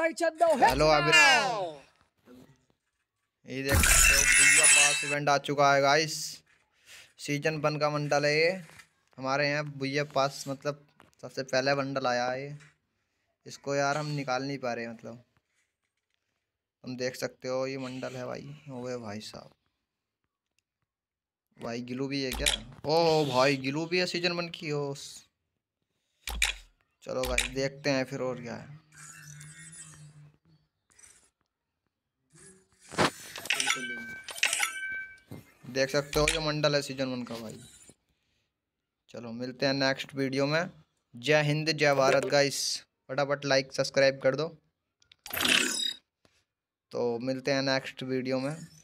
टाइचन दो हेलो अभिनव ये देख भैया पास इवेंट आ चुका है गाइस सीजन वन का मंडल है ये हमारे यहाँ भैया पास मतलब सबसे पहला बंडल आया है ये इसको यार हम निकाल नहीं पा रहे मतलब तुम देख सकते हो ये मंडल है भाई ओए भाई साहब भाई गिलू भी है क्या ओ भाई गिलू भी है सीजन वन की हो चलो भाई देखते हैं फिर और क्या है देख सकते हो ये मंडल है सीजन वन का भाई चलो मिलते हैं नेक्स्ट वीडियो में जय हिंद जय भारत गाइस फटाफट लाइक सब्सक्राइब कर दो तो मिलते हैं नेक्स्ट वीडियो में